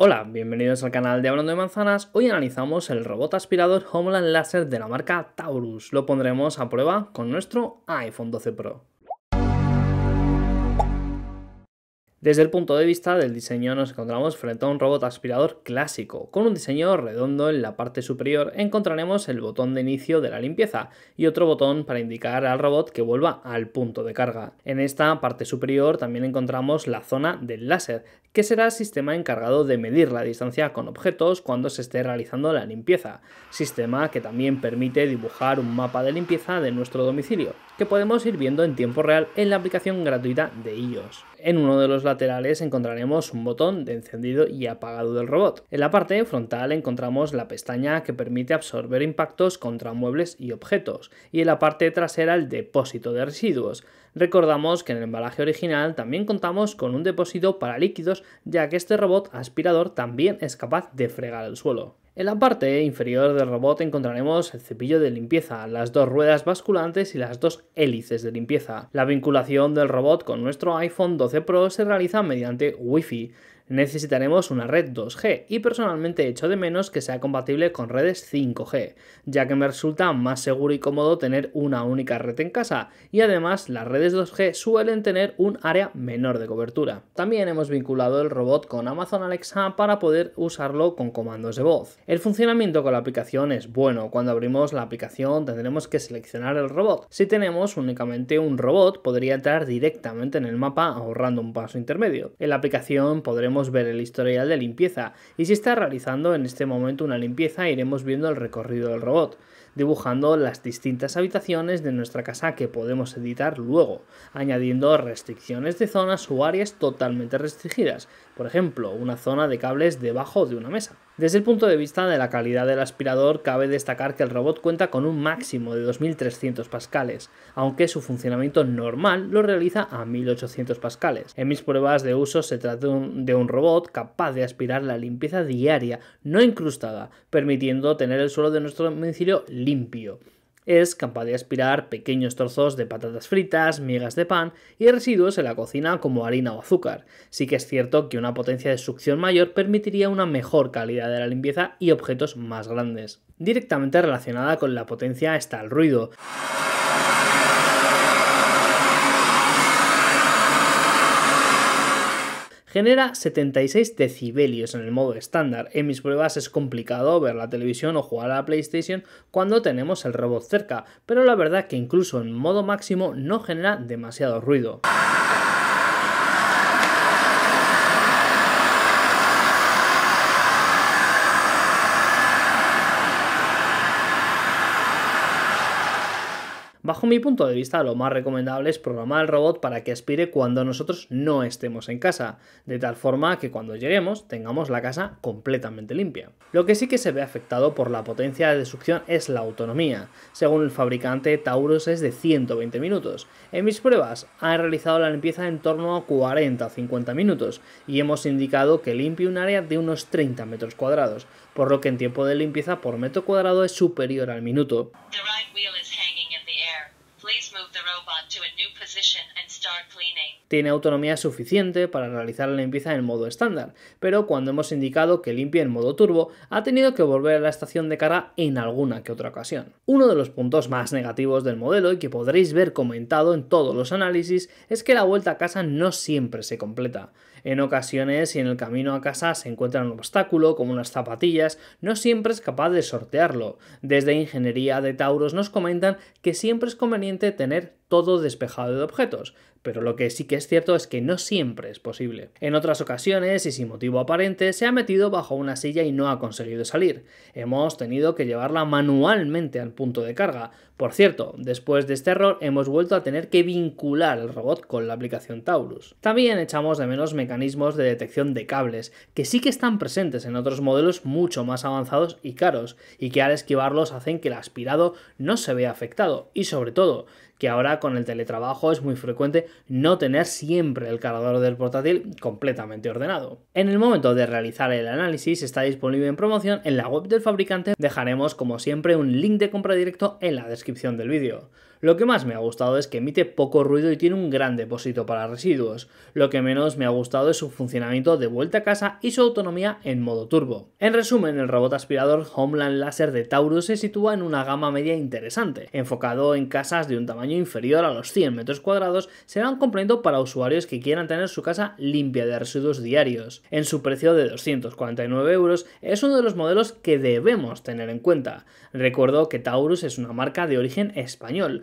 Hola, bienvenidos al canal de Hablando de Manzanas. Hoy analizamos el robot aspirador Homeland Laser de la marca Taurus. Lo pondremos a prueba con nuestro iPhone 12 Pro. Desde el punto de vista del diseño nos encontramos frente a un robot aspirador clásico. Con un diseño redondo en la parte superior encontraremos el botón de inicio de la limpieza y otro botón para indicar al robot que vuelva al punto de carga. En esta parte superior también encontramos la zona del láser, que será el sistema encargado de medir la distancia con objetos cuando se esté realizando la limpieza, sistema que también permite dibujar un mapa de limpieza de nuestro domicilio que podemos ir viendo en tiempo real en la aplicación gratuita de iOS. En uno de los laterales encontraremos un botón de encendido y apagado del robot. En la parte frontal encontramos la pestaña que permite absorber impactos contra muebles y objetos, y en la parte trasera el depósito de residuos. Recordamos que en el embalaje original también contamos con un depósito para líquidos, ya que este robot aspirador también es capaz de fregar el suelo. En la parte inferior del robot encontraremos el cepillo de limpieza, las dos ruedas basculantes y las dos hélices de limpieza. La vinculación del robot con nuestro iPhone 12 Pro se realiza mediante Wi-Fi necesitaremos una red 2G y personalmente echo de menos que sea compatible con redes 5G, ya que me resulta más seguro y cómodo tener una única red en casa y además las redes 2G suelen tener un área menor de cobertura. También hemos vinculado el robot con Amazon Alexa para poder usarlo con comandos de voz. El funcionamiento con la aplicación es bueno, cuando abrimos la aplicación tendremos que seleccionar el robot. Si tenemos únicamente un robot podría entrar directamente en el mapa ahorrando un paso intermedio. En la aplicación podremos ver el historial de limpieza y si está realizando en este momento una limpieza iremos viendo el recorrido del robot, dibujando las distintas habitaciones de nuestra casa que podemos editar luego, añadiendo restricciones de zonas o áreas totalmente restringidas, por ejemplo, una zona de cables debajo de una mesa. Desde el punto de vista de la calidad del aspirador, cabe destacar que el robot cuenta con un máximo de 2300 pascales, aunque su funcionamiento normal lo realiza a 1800 pascales. En mis pruebas de uso se trata de un robot capaz de aspirar la limpieza diaria, no incrustada, permitiendo tener el suelo de nuestro domicilio limpio es capaz de aspirar pequeños trozos de patatas fritas, migas de pan y residuos en la cocina como harina o azúcar. Sí que es cierto que una potencia de succión mayor permitiría una mejor calidad de la limpieza y objetos más grandes. Directamente relacionada con la potencia está el ruido. genera 76 decibelios en el modo estándar. En mis pruebas es complicado ver la televisión o jugar a la PlayStation cuando tenemos el robot cerca, pero la verdad que incluso en modo máximo no genera demasiado ruido. Bajo mi punto de vista, lo más recomendable es programar el robot para que aspire cuando nosotros no estemos en casa, de tal forma que cuando lleguemos tengamos la casa completamente limpia. Lo que sí que se ve afectado por la potencia de destrucción es la autonomía. Según el fabricante, Taurus es de 120 minutos. En mis pruebas han realizado la limpieza en torno a 40 o 50 minutos y hemos indicado que limpie un área de unos 30 metros cuadrados, por lo que en tiempo de limpieza por metro cuadrado es superior al minuto. Tiene autonomía suficiente para realizar la limpieza en modo estándar, pero cuando hemos indicado que limpie en modo turbo, ha tenido que volver a la estación de cara en alguna que otra ocasión. Uno de los puntos más negativos del modelo y que podréis ver comentado en todos los análisis es que la vuelta a casa no siempre se completa. En ocasiones, si en el camino a casa se encuentra un obstáculo, como unas zapatillas, no siempre es capaz de sortearlo. Desde Ingeniería de Tauros nos comentan que siempre es conveniente tener todo despejado de objetos, pero lo que sí que es cierto es que no siempre es posible. En otras ocasiones, y sin motivo aparente, se ha metido bajo una silla y no ha conseguido salir. Hemos tenido que llevarla manualmente al punto de carga. Por cierto, después de este error hemos vuelto a tener que vincular el robot con la aplicación Taurus. También echamos de menos mecanismos de detección de cables, que sí que están presentes en otros modelos mucho más avanzados y caros, y que al esquivarlos hacen que el aspirado no se vea afectado, y sobre todo, que ahora con el teletrabajo es muy frecuente no tener siempre el cargador del portátil completamente ordenado. En el momento de realizar el análisis está disponible en promoción en la web del fabricante, dejaremos como siempre un link de compra directo en la descripción del vídeo. Lo que más me ha gustado es que emite poco ruido y tiene un gran depósito para residuos. Lo que menos me ha gustado es su funcionamiento de vuelta a casa y su autonomía en modo turbo. En resumen, el robot aspirador Homeland Laser de Taurus se sitúa en una gama media interesante. Enfocado en casas de un tamaño inferior a los 100 metros cuadrados, será un complemento para usuarios que quieran tener su casa limpia de residuos diarios. En su precio de 249 euros es uno de los modelos que debemos tener en cuenta. Recuerdo que Taurus es una marca de origen español,